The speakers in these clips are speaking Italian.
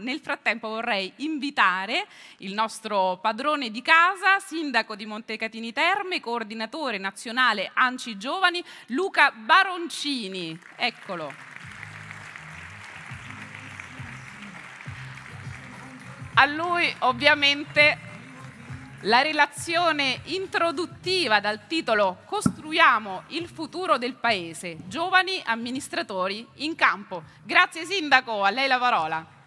Nel frattempo vorrei invitare il nostro padrone di casa, sindaco di Montecatini Terme, coordinatore nazionale Anci Giovani, Luca Baroncini. Eccolo. A lui ovviamente la relazione introduttiva dal titolo Costruiamo il futuro del Paese, giovani amministratori in campo. Grazie Sindaco, a lei la parola.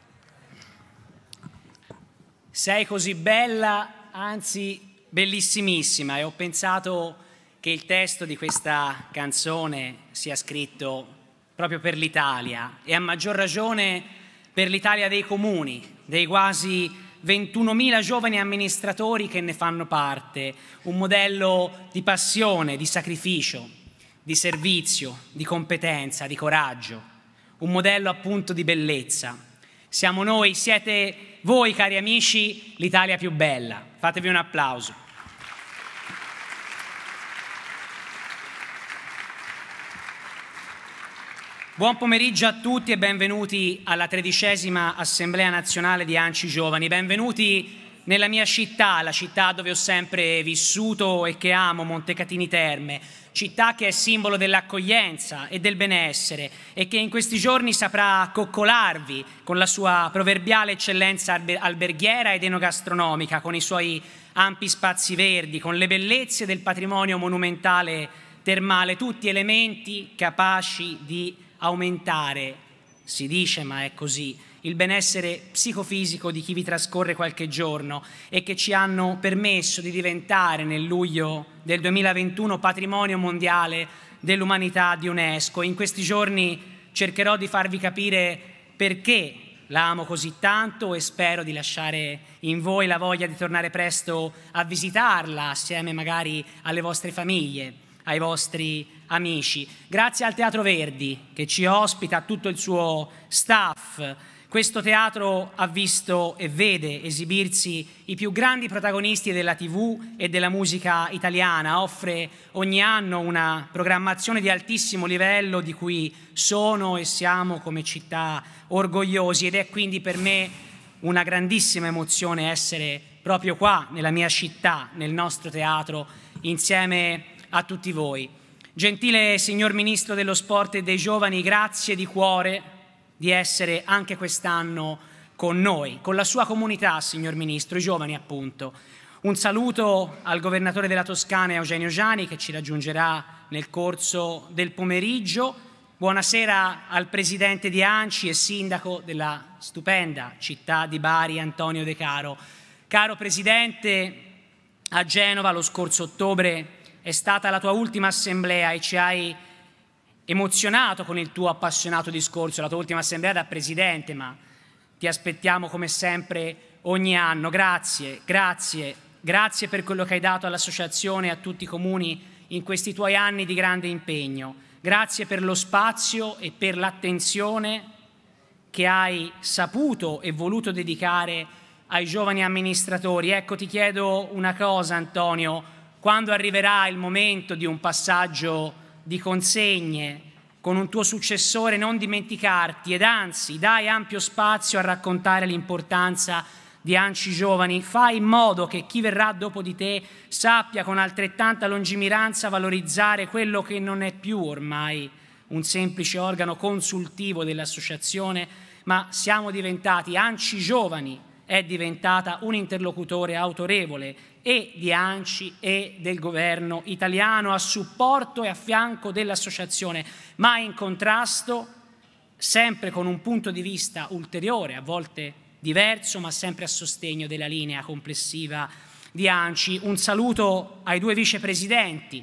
Sei così bella, anzi bellissimissima e ho pensato che il testo di questa canzone sia scritto proprio per l'Italia e a maggior ragione per l'Italia dei comuni, dei quasi 21.000 giovani amministratori che ne fanno parte, un modello di passione, di sacrificio, di servizio, di competenza, di coraggio, un modello appunto di bellezza siamo noi, siete voi cari amici, l'Italia più bella. Fatevi un applauso. Buon pomeriggio a tutti e benvenuti alla tredicesima Assemblea Nazionale di Anci Giovani. Benvenuti nella mia città, la città dove ho sempre vissuto e che amo, Montecatini Terme città che è simbolo dell'accoglienza e del benessere e che in questi giorni saprà coccolarvi con la sua proverbiale eccellenza alberghiera ed enogastronomica, con i suoi ampi spazi verdi, con le bellezze del patrimonio monumentale termale, tutti elementi capaci di aumentare, si dice ma è così, il benessere psicofisico di chi vi trascorre qualche giorno e che ci hanno permesso di diventare nel luglio del 2021 patrimonio mondiale dell'umanità di UNESCO. In questi giorni cercherò di farvi capire perché la amo così tanto e spero di lasciare in voi la voglia di tornare presto a visitarla assieme magari alle vostre famiglie, ai vostri amici. Grazie al Teatro Verdi che ci ospita, a tutto il suo staff, questo teatro ha visto e vede esibirsi i più grandi protagonisti della TV e della musica italiana, offre ogni anno una programmazione di altissimo livello di cui sono e siamo come città orgogliosi ed è quindi per me una grandissima emozione essere proprio qua, nella mia città, nel nostro teatro, insieme a tutti voi. Gentile signor Ministro dello Sport e dei Giovani, grazie di cuore di essere anche quest'anno con noi, con la sua comunità, signor Ministro, i giovani appunto. Un saluto al governatore della Toscana Eugenio Giani che ci raggiungerà nel corso del pomeriggio. Buonasera al presidente di Anci e sindaco della stupenda città di Bari, Antonio De Caro. Caro presidente, a Genova lo scorso ottobre è stata la tua ultima assemblea e ci hai emozionato con il tuo appassionato discorso, la tua ultima assemblea da presidente, ma ti aspettiamo come sempre ogni anno. Grazie, grazie, grazie per quello che hai dato all'associazione e a tutti i comuni in questi tuoi anni di grande impegno. Grazie per lo spazio e per l'attenzione che hai saputo e voluto dedicare ai giovani amministratori. Ecco, ti chiedo una cosa, Antonio, quando arriverà il momento di un passaggio di consegne con un tuo successore non dimenticarti ed anzi dai ampio spazio a raccontare l'importanza di Anci Giovani, fai in modo che chi verrà dopo di te sappia con altrettanta lungimiranza valorizzare quello che non è più ormai un semplice organo consultivo dell'associazione, ma siamo diventati Anci Giovani, è diventata un interlocutore autorevole e di ANCI e del governo italiano a supporto e a fianco dell'associazione, ma in contrasto sempre con un punto di vista ulteriore, a volte diverso, ma sempre a sostegno della linea complessiva di ANCI. Un saluto ai due vicepresidenti,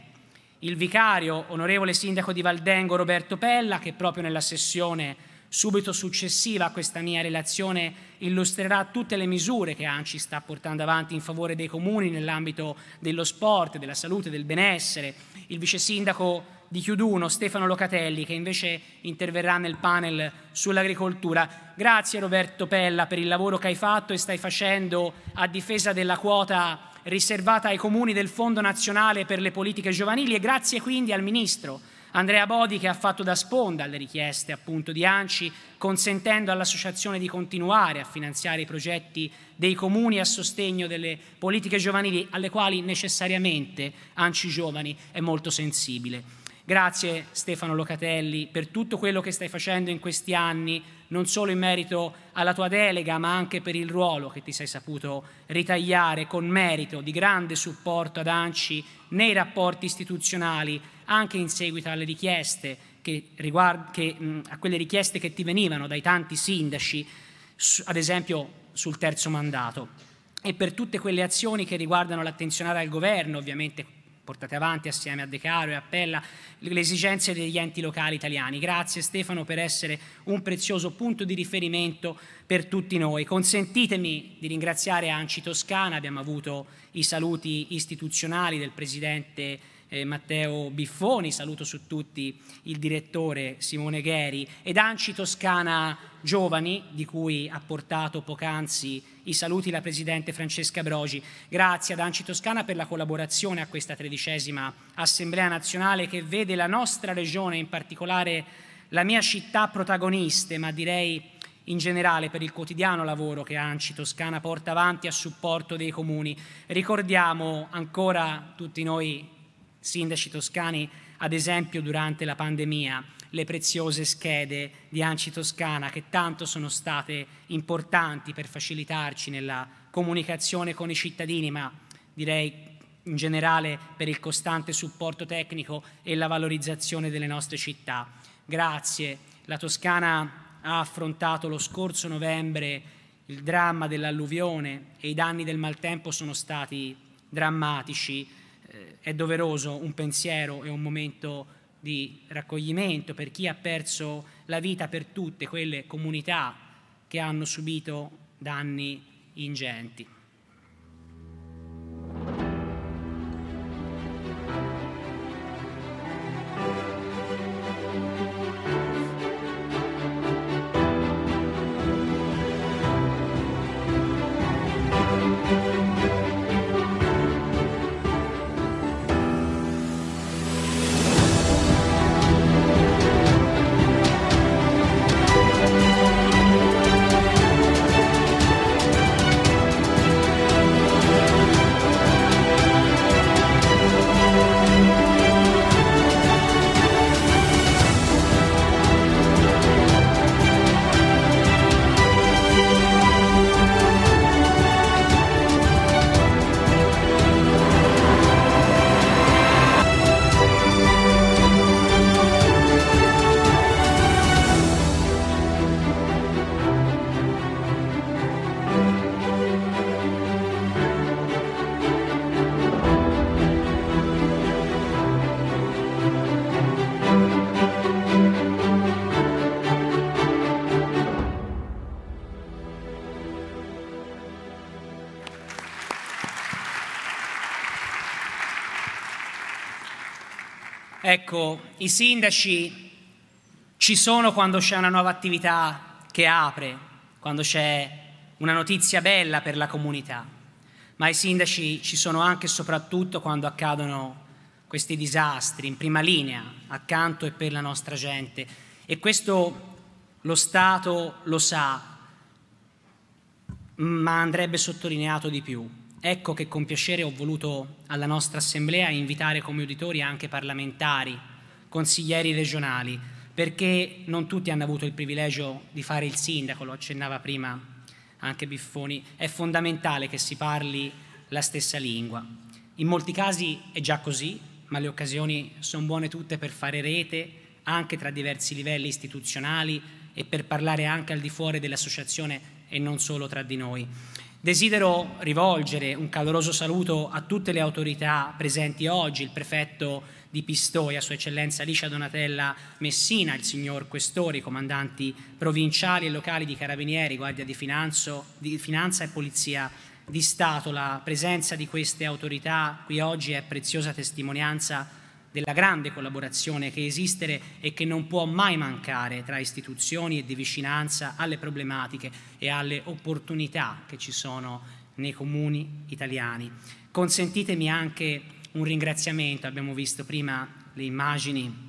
il vicario onorevole sindaco di Valdengo Roberto Pella, che proprio nella sessione subito successiva a questa mia relazione illustrerà tutte le misure che ANCI sta portando avanti in favore dei comuni nell'ambito dello sport, della salute, del benessere. Il vice sindaco di Chiuduno, Stefano Locatelli, che invece interverrà nel panel sull'agricoltura. Grazie Roberto Pella per il lavoro che hai fatto e stai facendo a difesa della quota riservata ai comuni del Fondo Nazionale per le Politiche Giovanili e grazie quindi al Ministro Andrea Bodi che ha fatto da sponda alle richieste appunto di Anci, consentendo all'associazione di continuare a finanziare i progetti dei comuni a sostegno delle politiche giovanili alle quali necessariamente Anci Giovani è molto sensibile. Grazie Stefano Locatelli per tutto quello che stai facendo in questi anni, non solo in merito alla tua delega, ma anche per il ruolo che ti sei saputo ritagliare con merito di grande supporto ad ANCI nei rapporti istituzionali anche in seguito alle richieste che riguard- che, mh, a quelle richieste che ti venivano dai tanti sindaci, su, ad esempio sul terzo mandato, e per tutte quelle azioni che riguardano l'attenzionare al governo, ovviamente portate avanti assieme a De Caro e a Pella le esigenze degli enti locali italiani. Grazie Stefano per essere un prezioso punto di riferimento per tutti noi. Consentitemi di ringraziare Anci Toscana, abbiamo avuto i saluti istituzionali del Presidente eh, Matteo Biffoni, saluto su tutti il direttore Simone Gheri ed Anci Toscana Giovani, di cui ha portato poc'anzi i saluti la Presidente Francesca Brogi. Grazie ad Anci Toscana per la collaborazione a questa tredicesima Assemblea nazionale che vede la nostra regione, in particolare la mia città, protagoniste, ma direi in generale per il quotidiano lavoro che Anci Toscana porta avanti a supporto dei comuni. Ricordiamo ancora tutti noi sindaci toscani, ad esempio durante la pandemia, le preziose schede di Anci Toscana che tanto sono state importanti per facilitarci nella comunicazione con i cittadini, ma direi in generale per il costante supporto tecnico e la valorizzazione delle nostre città. Grazie. La Toscana ha affrontato lo scorso novembre il dramma dell'alluvione e i danni del maltempo sono stati drammatici eh, è doveroso un pensiero e un momento di raccoglimento per chi ha perso la vita, per tutte quelle comunità che hanno subito danni ingenti. Ecco, i sindaci ci sono quando c'è una nuova attività che apre, quando c'è una notizia bella per la comunità, ma i sindaci ci sono anche e soprattutto quando accadono questi disastri in prima linea, accanto e per la nostra gente. E questo lo Stato lo sa, ma andrebbe sottolineato di più. Ecco che con piacere ho voluto alla nostra Assemblea invitare come uditori anche parlamentari, consiglieri regionali, perché non tutti hanno avuto il privilegio di fare il sindaco, lo accennava prima anche Biffoni, è fondamentale che si parli la stessa lingua. In molti casi è già così, ma le occasioni sono buone tutte per fare rete, anche tra diversi livelli istituzionali e per parlare anche al di fuori dell'associazione e non solo tra di noi. Desidero rivolgere un caloroso saluto a tutte le autorità presenti oggi, il prefetto di Pistoia, Sua Eccellenza Alicia Donatella Messina, il signor Questore, i comandanti provinciali e locali di Carabinieri, Guardia di, Finanzo, di Finanza e Polizia di Stato. La presenza di queste autorità qui oggi è preziosa testimonianza della grande collaborazione che esiste e che non può mai mancare tra istituzioni e di vicinanza alle problematiche e alle opportunità che ci sono nei comuni italiani. Consentitemi anche un ringraziamento, abbiamo visto prima le immagini,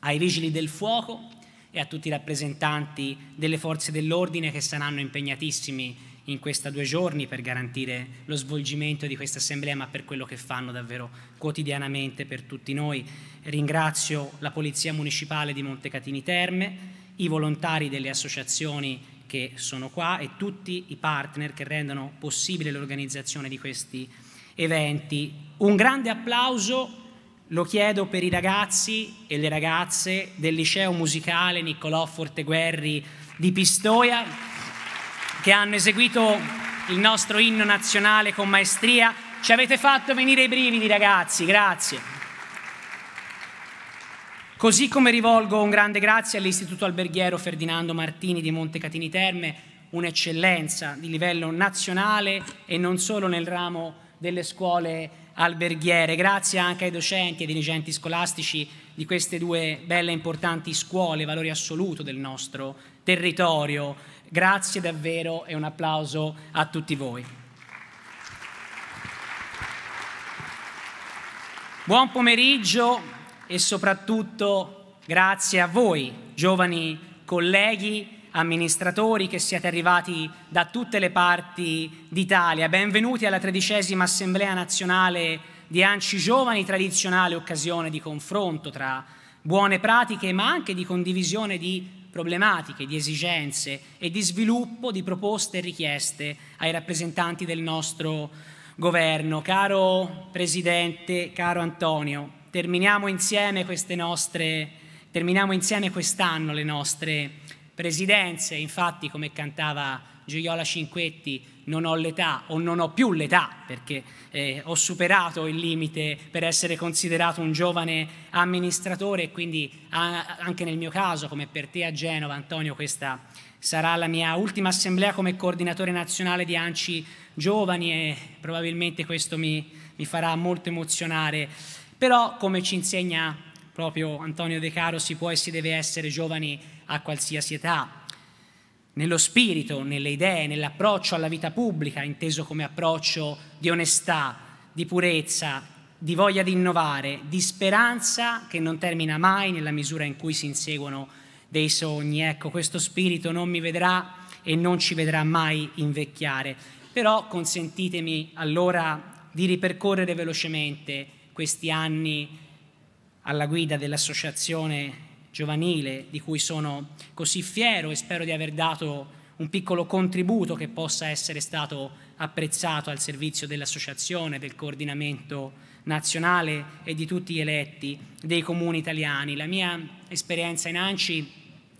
ai vigili del fuoco e a tutti i rappresentanti delle forze dell'ordine che saranno impegnatissimi in questi due giorni per garantire lo svolgimento di questa assemblea, ma per quello che fanno davvero quotidianamente per tutti noi. Ringrazio la Polizia Municipale di Montecatini Terme, i volontari delle associazioni che sono qua e tutti i partner che rendono possibile l'organizzazione di questi eventi. Un grande applauso lo chiedo per i ragazzi e le ragazze del liceo musicale Niccolò Forteguerri di Pistoia che hanno eseguito il nostro inno nazionale con maestria. Ci avete fatto venire i brividi, ragazzi, grazie. Così come rivolgo un grande grazie all'Istituto Alberghiero Ferdinando Martini di Montecatini Terme, un'eccellenza di livello nazionale e non solo nel ramo delle scuole alberghiere. Grazie anche ai docenti e ai dirigenti scolastici di queste due belle e importanti scuole, valore assoluto del nostro territorio. Grazie davvero e un applauso a tutti voi. Buon pomeriggio e soprattutto grazie a voi, giovani colleghi, amministratori che siete arrivati da tutte le parti d'Italia. Benvenuti alla tredicesima Assemblea Nazionale di Anci Giovani, tradizionale occasione di confronto tra buone pratiche ma anche di condivisione di problematiche, di esigenze e di sviluppo di proposte e richieste ai rappresentanti del nostro governo. Caro Presidente, caro Antonio, terminiamo insieme, nostre, terminiamo insieme quest'anno le nostre presidenze, infatti come cantava Gioiola Cinquetti, non ho l'età o non ho più l'età perché eh, ho superato il limite per essere considerato un giovane amministratore e quindi a, anche nel mio caso, come per te a Genova, Antonio, questa sarà la mia ultima assemblea come coordinatore nazionale di ANCI Giovani e probabilmente questo mi, mi farà molto emozionare. Però come ci insegna proprio Antonio De Caro si può e si deve essere giovani a qualsiasi età nello spirito, nelle idee, nell'approccio alla vita pubblica, inteso come approccio di onestà, di purezza, di voglia di innovare, di speranza che non termina mai nella misura in cui si inseguono dei sogni. Ecco, questo spirito non mi vedrà e non ci vedrà mai invecchiare. Però consentitemi allora di ripercorrere velocemente questi anni alla guida dell'associazione giovanile di cui sono così fiero e spero di aver dato un piccolo contributo che possa essere stato apprezzato al servizio dell'associazione, del coordinamento nazionale e di tutti gli eletti dei comuni italiani. La mia esperienza in ANCI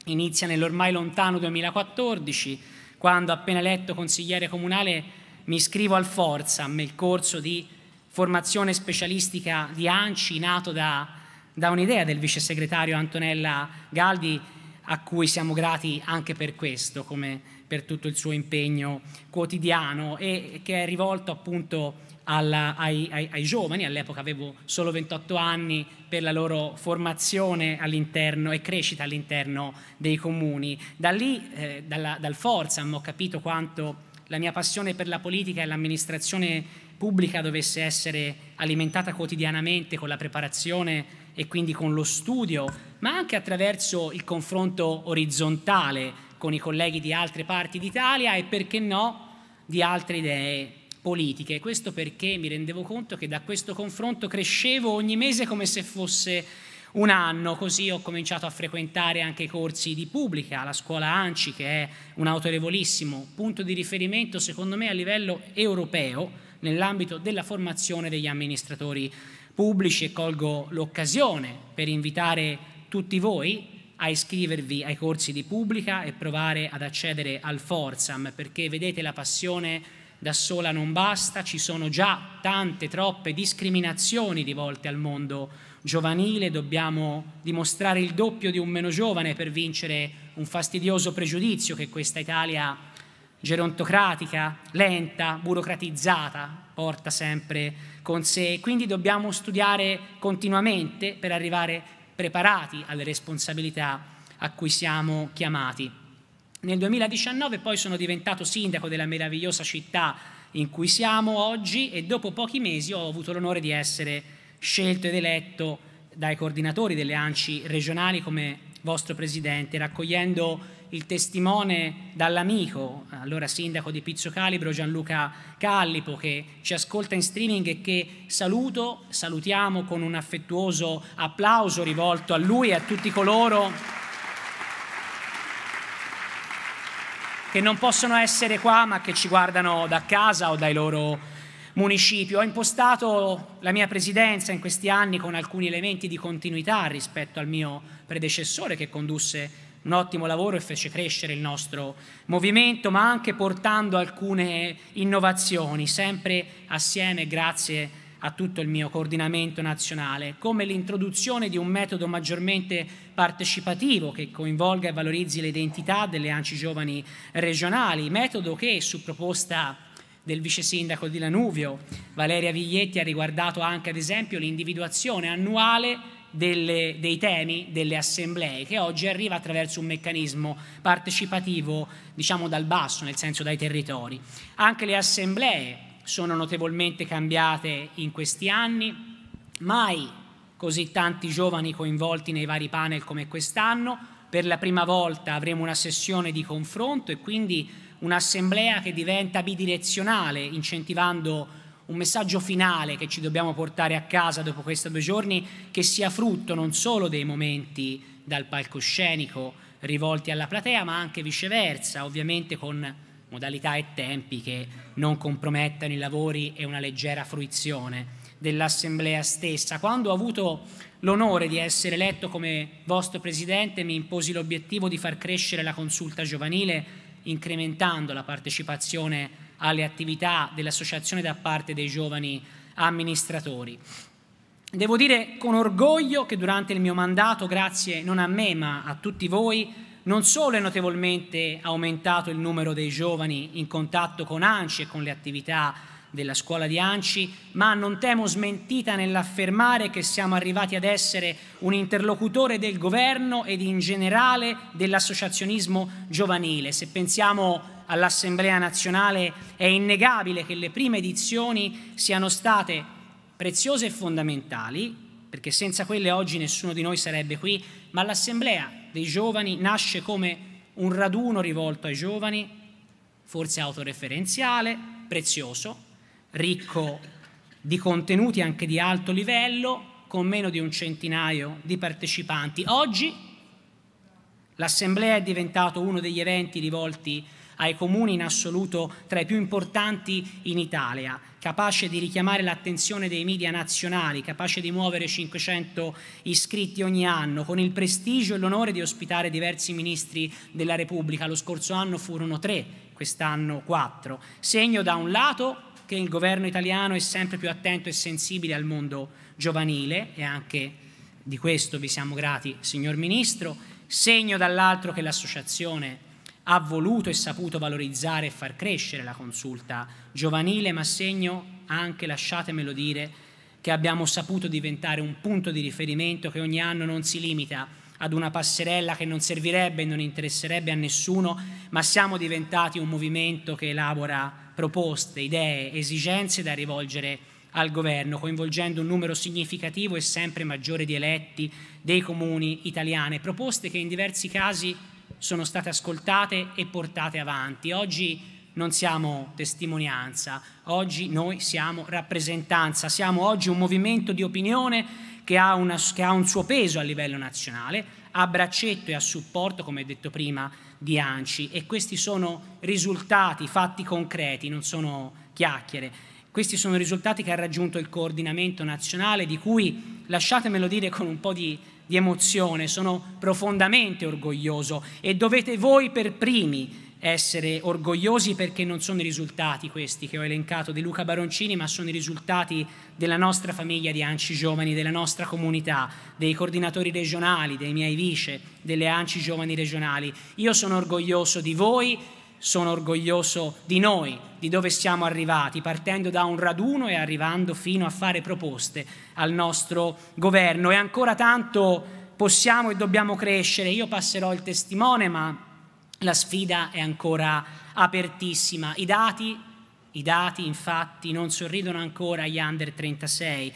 inizia nell'ormai lontano 2014, quando appena eletto consigliere comunale mi iscrivo al Forza, nel corso di formazione specialistica di ANCI nato da da un'idea del vice segretario Antonella Galdi, a cui siamo grati anche per questo, come per tutto il suo impegno quotidiano e che è rivolto appunto alla, ai, ai, ai, giovani, all'epoca avevo solo 28 anni, per la loro formazione all'interno e crescita all'interno dei comuni. Da lì, eh, dalla, dal Forzam, ho capito quanto la mia passione per la politica e l'amministrazione pubblica dovesse essere alimentata quotidianamente con la preparazione e quindi con lo studio, ma anche attraverso il confronto orizzontale con i colleghi di altre parti d'Italia e perché no di altre idee politiche. Questo perché mi rendevo conto che da questo confronto crescevo ogni mese come se fosse un anno, così ho cominciato a frequentare anche i corsi di pubblica, la scuola ANCI che è un autorevolissimo punto di riferimento secondo me a livello europeo nell'ambito della formazione degli amministratori pubblici e colgo l'occasione per invitare tutti voi a iscrivervi ai corsi di pubblica e provare ad accedere al Forzam, perché vedete la passione da sola non basta, ci sono già tante, troppe discriminazioni rivolte al mondo giovanile, dobbiamo dimostrare il doppio di un meno giovane per vincere un fastidioso pregiudizio che questa Italia ha gerontocratica, lenta, burocratizzata, porta sempre con sé. Quindi dobbiamo studiare continuamente per arrivare preparati alle responsabilità a cui siamo chiamati. Nel 2019 poi sono diventato sindaco della meravigliosa città in cui siamo oggi e dopo pochi mesi ho avuto l'onore di essere scelto ed eletto dai coordinatori delle ANCI regionali come vostro presidente, raccogliendo il testimone dall'amico, allora sindaco di Pizzo Calibro Gianluca Callipo che ci ascolta in streaming e che saluto, salutiamo con un affettuoso applauso rivolto a lui e a tutti coloro che non possono essere qua ma che ci guardano da casa o dai loro municipi. Ho impostato la mia presidenza in questi anni con alcuni elementi di continuità rispetto al mio predecessore che condusse un ottimo lavoro e fece crescere il nostro movimento, ma anche portando alcune innovazioni, sempre assieme grazie a tutto il mio coordinamento nazionale, come l'introduzione di un metodo maggiormente partecipativo che coinvolga e valorizzi le identità delle ANCI giovani regionali, metodo che su proposta del vice sindaco di Lanuvio, Valeria Viglietti, ha riguardato anche ad esempio l'individuazione annuale delle, dei temi delle assemblee che oggi arriva attraverso un meccanismo partecipativo diciamo dal basso, nel senso dai territori. Anche le assemblee sono notevolmente cambiate in questi anni, mai così tanti giovani coinvolti nei vari panel come quest'anno, per la prima volta avremo una sessione di confronto e quindi un'assemblea che diventa bidirezionale, incentivando un messaggio finale che ci dobbiamo portare a casa dopo questi due giorni, che sia frutto non solo dei momenti dal palcoscenico rivolti alla platea, ma anche viceversa, ovviamente con modalità e tempi che non compromettano i lavori e una leggera fruizione dell'Assemblea stessa. Quando ho avuto l'onore di essere eletto come vostro Presidente mi imposi l'obiettivo di far crescere la consulta giovanile incrementando la partecipazione alle attività dell'associazione da parte dei giovani amministratori. Devo dire con orgoglio che durante il mio mandato, grazie non a me ma a tutti voi, non solo è notevolmente aumentato il numero dei giovani in contatto con ANCI e con le attività della scuola di Anci, ma non temo smentita nell'affermare che siamo arrivati ad essere un interlocutore del governo ed in generale dell'associazionismo giovanile. Se pensiamo all'Assemblea nazionale, è innegabile che le prime edizioni siano state preziose e fondamentali, perché senza quelle oggi nessuno di noi sarebbe qui, ma l'Assemblea dei giovani nasce come un raduno rivolto ai giovani, forse autoreferenziale, prezioso, ricco di contenuti anche di alto livello, con meno di un centinaio di partecipanti. Oggi l'Assemblea è diventato uno degli eventi rivolti ai comuni in assoluto tra i più importanti in Italia, capace di richiamare l'attenzione dei media nazionali, capace di muovere 500 iscritti ogni anno, con il prestigio e l'onore di ospitare diversi ministri della Repubblica. Lo scorso anno furono tre, quest'anno quattro. Segno da un lato che il governo italiano è sempre più attento e sensibile al mondo giovanile e anche di questo vi siamo grati, signor Ministro, segno dall'altro che l'associazione ha voluto e saputo valorizzare e far crescere la consulta giovanile, ma segno anche, lasciatemelo dire, che abbiamo saputo diventare un punto di riferimento che ogni anno non si limita ad una passerella che non servirebbe e non interesserebbe a nessuno, ma siamo diventati un movimento che elabora proposte, idee, esigenze da rivolgere al governo, coinvolgendo un numero significativo e sempre maggiore di eletti dei comuni italiani, proposte che in diversi casi sono state ascoltate e portate avanti. Oggi non siamo testimonianza, oggi noi siamo rappresentanza, siamo oggi un movimento di opinione che ha, una, che ha un suo peso a livello nazionale, a braccetto e a supporto, come detto prima, di ANCI e questi sono risultati, fatti concreti, non sono chiacchiere. Questi sono risultati che ha raggiunto il coordinamento nazionale di cui, lasciatemelo dire con un po' di di emozione, sono profondamente orgoglioso e dovete voi per primi essere orgogliosi perché non sono i risultati questi che ho elencato di Luca Baroncini, ma sono i risultati della nostra famiglia di ANCI Giovani, della nostra comunità, dei coordinatori regionali, dei miei vice, delle ANCI Giovani regionali. Io sono orgoglioso di voi sono orgoglioso di noi, di dove siamo arrivati, partendo da un raduno e arrivando fino a fare proposte al nostro governo. E ancora tanto possiamo e dobbiamo crescere. Io passerò il testimone, ma la sfida è ancora apertissima. I dati, i dati infatti non sorridono ancora agli under 36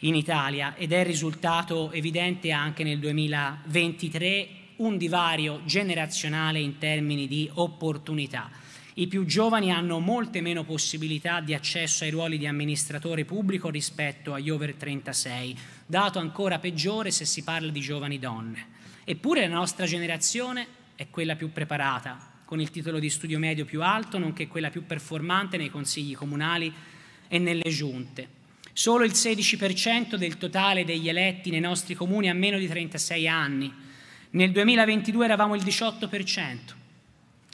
in Italia ed è risultato evidente anche nel 2023 un divario generazionale in termini di opportunità. I più giovani hanno molte meno possibilità di accesso ai ruoli di amministratore pubblico rispetto agli over 36, dato ancora peggiore se si parla di giovani donne. Eppure la nostra generazione è quella più preparata, con il titolo di studio medio più alto, nonché quella più performante nei consigli comunali e nelle giunte. Solo il 16% del totale degli eletti nei nostri comuni ha meno di 36 anni, nel 2022 eravamo il 18%,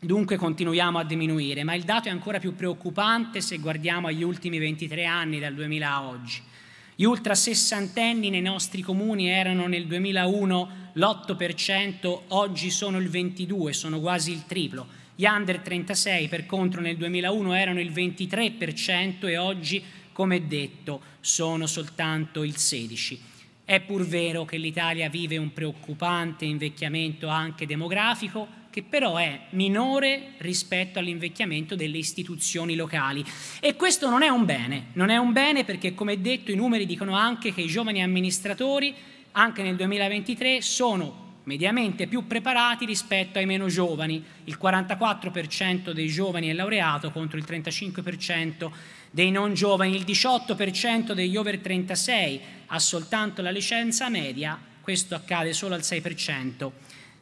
dunque continuiamo a diminuire, ma il dato è ancora più preoccupante se guardiamo agli ultimi 23 anni dal 2000 a oggi. Gli ultra sessantenni nei nostri comuni erano nel 2001 l'8%, oggi sono il 22%, sono quasi il triplo. Gli under 36 per contro nel 2001 erano il 23% e oggi, come detto, sono soltanto il 16%. È pur vero che l'Italia vive un preoccupante invecchiamento anche demografico, che però è minore rispetto all'invecchiamento delle istituzioni locali. E questo non è un bene, non è un bene perché come detto i numeri dicono anche che i giovani amministratori anche nel 2023 sono mediamente più preparati rispetto ai meno giovani, il 44% dei giovani è laureato contro il 35% dei non giovani, il 18% degli over 36 ha soltanto la licenza media, questo accade solo al 6%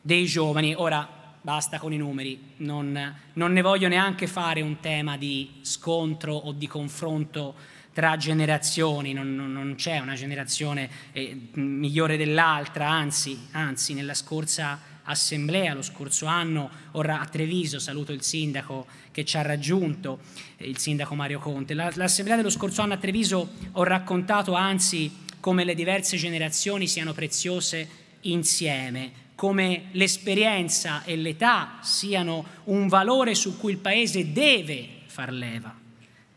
dei giovani. Ora basta con i numeri, non, non, ne voglio neanche fare un tema di scontro o di confronto tra generazioni, non, non, non c'è una generazione eh, migliore dell'altra, anzi, anzi nella scorsa assemblea lo scorso anno ora a Treviso, saluto il sindaco che ci ha raggiunto, eh, il sindaco Mario Conte. L'assemblea dello scorso anno a Treviso ho raccontato anzi come le diverse generazioni siano preziose insieme, come l'esperienza e l'età siano un valore su cui il Paese deve far leva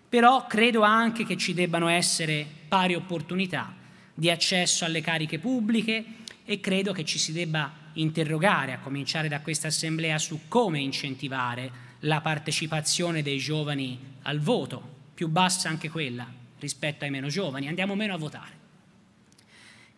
però credo anche che ci debbano essere pari opportunità di accesso alle cariche pubbliche e credo che ci si debba interrogare, a cominciare da questa assemblea, su come incentivare la partecipazione dei giovani al voto, più bassa anche quella rispetto ai meno giovani, andiamo meno a votare.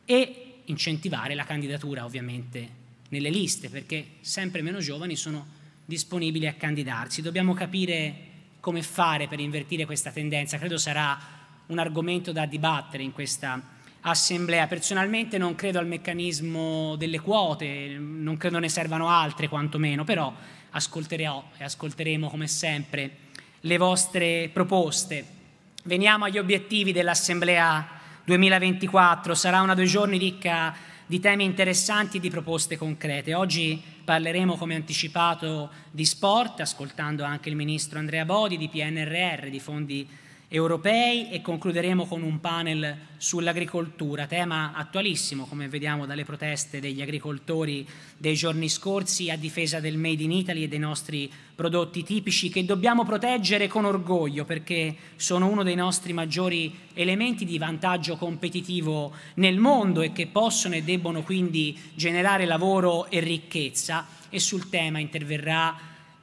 E incentivare la candidatura ovviamente nelle liste, perché sempre meno giovani sono disponibili a candidarsi. Dobbiamo capire come fare per invertire questa tendenza, credo sarà un argomento da dibattere in questa assemblea. Personalmente non credo al meccanismo delle quote, non credo ne servano altre quantomeno, però ascolterò e ascolteremo come sempre le vostre proposte. Veniamo agli obiettivi dell'Assemblea 2024, sarà una due giorni ricca di temi interessanti e di proposte concrete. Oggi parleremo, come anticipato, di sport, ascoltando anche il ministro Andrea Bodi, di PNRR, di fondi europei e concluderemo con un panel sull'agricoltura, tema attualissimo come vediamo dalle proteste degli agricoltori dei giorni scorsi a difesa del Made in Italy e dei nostri prodotti tipici che dobbiamo proteggere con orgoglio perché sono uno dei nostri maggiori elementi di vantaggio competitivo nel mondo e che possono e debbono quindi generare lavoro e ricchezza e sul tema interverrà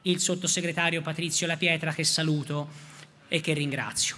il sottosegretario Patrizio Lapietra che saluto e che ringrazio.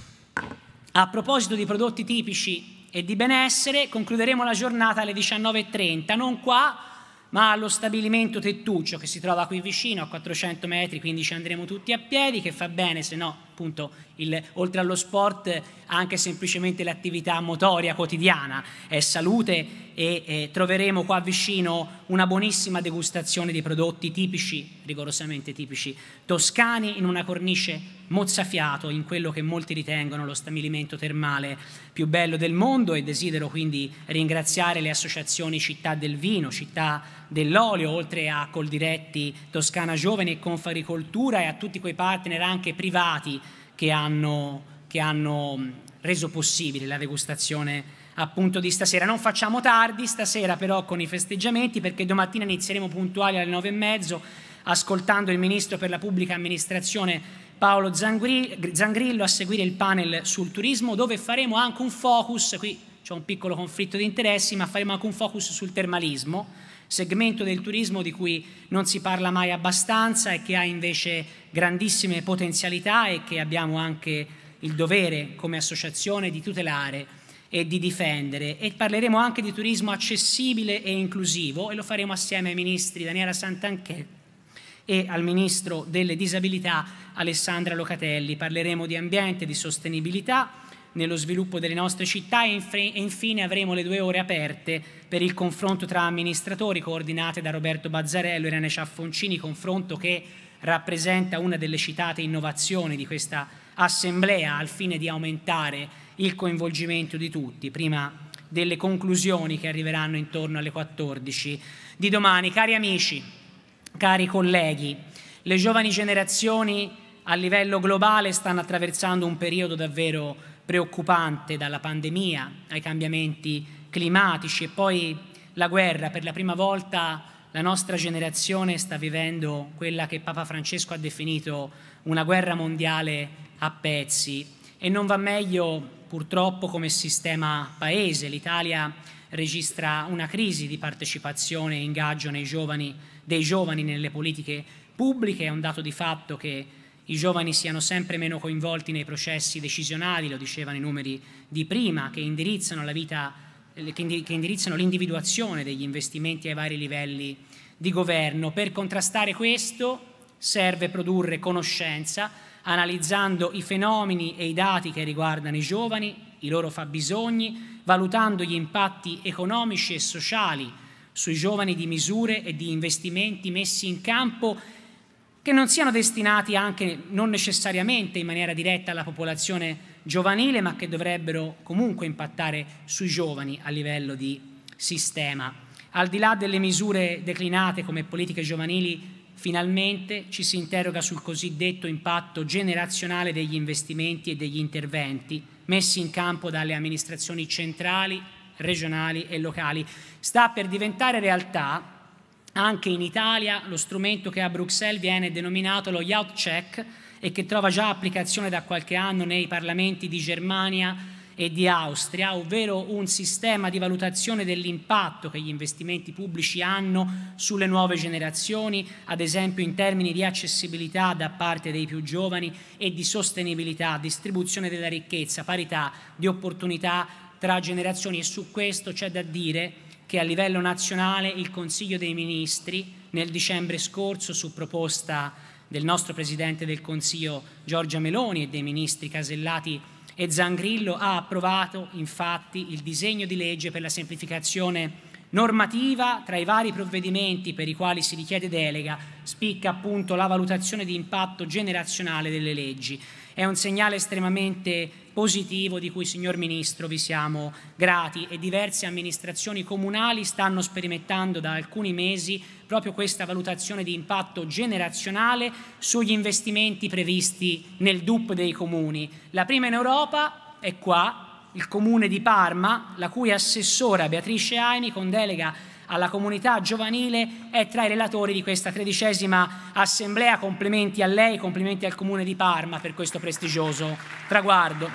A proposito di prodotti tipici e di benessere, concluderemo la giornata alle 19.30, non qua, ma allo stabilimento Tettuccio che si trova qui vicino a 400 metri, quindi ci andremo tutti a piedi, che fa bene, se no appunto il, oltre allo sport anche semplicemente l'attività motoria quotidiana è salute e, e troveremo qua vicino una buonissima degustazione di prodotti tipici, rigorosamente tipici toscani, in una cornice mozzafiato in quello che molti ritengono lo stabilimento termale più bello del mondo e desidero quindi ringraziare le associazioni Città del Vino, Città dell'Olio, oltre a Coldiretti, Toscana Giovane e Confagricoltura e a tutti quei partner anche privati che hanno, che hanno reso possibile la degustazione appunto di stasera. Non facciamo tardi stasera però con i festeggiamenti perché domattina inizieremo puntuali alle nove e mezzo ascoltando il Ministro per la Pubblica Amministrazione Paolo Zangrillo a seguire il panel sul turismo dove faremo anche un focus, qui c'è un piccolo conflitto di interessi, ma faremo anche un focus sul termalismo, segmento del turismo di cui non si parla mai abbastanza e che ha invece grandissime potenzialità e che abbiamo anche il dovere come associazione di tutelare e di difendere e parleremo anche di turismo accessibile e inclusivo e lo faremo assieme ai ministri Daniela Santanchetti e al Ministro delle Disabilità Alessandra Locatelli. Parleremo di ambiente, di sostenibilità nello sviluppo delle nostre città e, infine avremo le due ore aperte per il confronto tra amministratori coordinate da Roberto Bazzarello e Irene Ciaffoncini, confronto che rappresenta una delle citate innovazioni di questa assemblea al fine di aumentare il coinvolgimento di tutti prima delle conclusioni che arriveranno intorno alle 14 di domani. Cari amici, Cari colleghi, le giovani generazioni a livello globale stanno attraversando un periodo davvero preoccupante dalla pandemia ai cambiamenti climatici e poi la guerra. Per la prima volta la nostra generazione sta vivendo quella che Papa Francesco ha definito una guerra mondiale a pezzi e non va meglio purtroppo come sistema paese. L'Italia registra una crisi di partecipazione e ingaggio nei giovani dei giovani nelle politiche pubbliche, è un dato di fatto che i giovani siano sempre meno coinvolti nei processi decisionali, lo dicevano i numeri di prima, che indirizzano la vita eh, che indirizzano l'individuazione degli investimenti ai vari livelli di governo. Per contrastare questo serve produrre conoscenza analizzando i fenomeni e i dati che riguardano i giovani, i loro fabbisogni, valutando gli impatti economici e sociali sui giovani di misure e di investimenti messi in campo che non siano destinati anche non necessariamente in maniera diretta alla popolazione giovanile, ma che dovrebbero comunque impattare sui giovani a livello di sistema. Al di là delle misure declinate come politiche giovanili, finalmente ci si interroga sul cosiddetto impatto generazionale degli investimenti e degli interventi messi in campo dalle amministrazioni centrali regionali e locali. Sta per diventare realtà anche in Italia lo strumento che a Bruxelles viene denominato lo Yacht Check e che trova già applicazione da qualche anno nei parlamenti di Germania e di Austria, ovvero un sistema di valutazione dell'impatto che gli investimenti pubblici hanno sulle nuove generazioni, ad esempio in termini di accessibilità da parte dei più giovani e di sostenibilità, distribuzione della ricchezza, parità di opportunità tra generazioni e su questo c'è da dire che a livello nazionale il Consiglio dei Ministri nel dicembre scorso su proposta del nostro Presidente del Consiglio Giorgia Meloni e dei ministri Casellati e Zangrillo ha approvato infatti il disegno di legge per la semplificazione normativa tra i vari provvedimenti per i quali si richiede delega spicca appunto la valutazione di impatto generazionale delle leggi. È un segnale estremamente importante positivo di cui, signor Ministro, vi siamo grati e diverse amministrazioni comunali stanno sperimentando da alcuni mesi proprio questa valutazione di impatto generazionale sugli investimenti previsti nel DUP dei comuni. La prima in Europa è qua, il comune di Parma, la cui assessora Beatrice Aimi con delega alla comunità giovanile, è tra i relatori di questa tredicesima assemblea. Complimenti a lei, complimenti al Comune di Parma per questo prestigioso traguardo.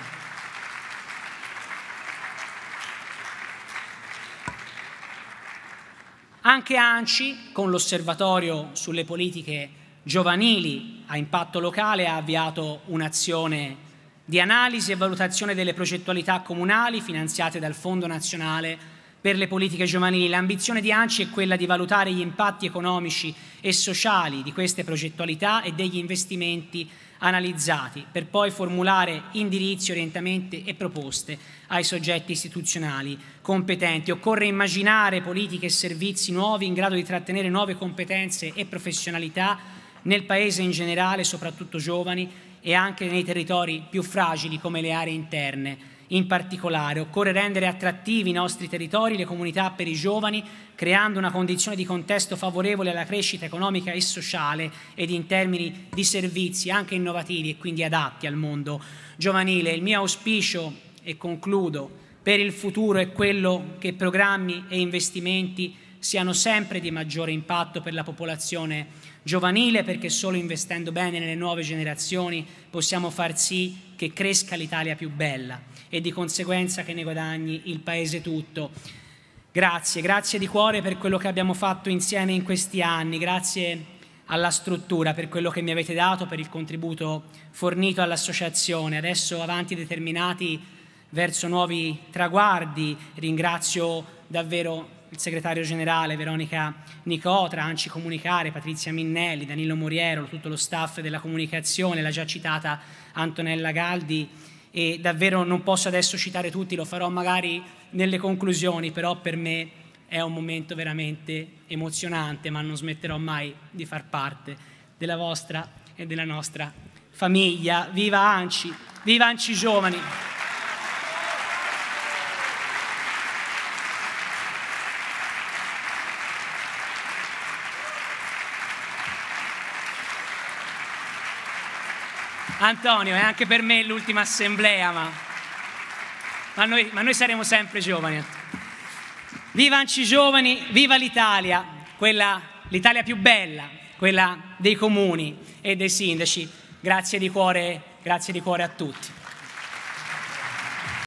Anche ANCI, con l'osservatorio sulle politiche giovanili a impatto locale, ha avviato un'azione di analisi e valutazione delle progettualità comunali finanziate dal Fondo Nazionale per le politiche giovanili. L'ambizione di ANCI è quella di valutare gli impatti economici e sociali di queste progettualità e degli investimenti analizzati, per poi formulare indirizzi, orientamenti e proposte ai soggetti istituzionali competenti. Occorre immaginare politiche e servizi nuovi in grado di trattenere nuove competenze e professionalità nel Paese in generale, soprattutto giovani, e anche nei territori più fragili come le aree interne in particolare, occorre rendere attrattivi i nostri territori, le comunità per i giovani, creando una condizione di contesto favorevole alla crescita economica e sociale ed in termini di servizi anche innovativi e quindi adatti al mondo giovanile. Il mio auspicio, e concludo, per il futuro è quello che programmi e investimenti siano sempre di maggiore impatto per la popolazione giovanile, perché solo investendo bene nelle nuove generazioni possiamo far sì che cresca l'Italia più bella e di conseguenza che ne guadagni il Paese tutto. Grazie, grazie di cuore per quello che abbiamo fatto insieme in questi anni, grazie alla struttura per quello che mi avete dato, per il contributo fornito all'associazione. Adesso avanti determinati verso nuovi traguardi, ringrazio davvero il segretario generale Veronica Nicotra, Anci Comunicare, Patrizia Minnelli, Danilo Moriero, tutto lo staff della comunicazione, la già citata Antonella Galdi e davvero non posso adesso citare tutti, lo farò magari nelle conclusioni, però per me è un momento veramente emozionante, ma non smetterò mai di far parte della vostra e della nostra famiglia. Viva Anci, viva Anci Giovani! Antonio, è anche per me l'ultima assemblea, ma, ma, noi, ma noi saremo sempre giovani. Viva Anci Giovani, viva l'Italia, quella, l'Italia più bella, quella dei comuni e dei sindaci. Grazie di cuore, grazie di cuore a tutti.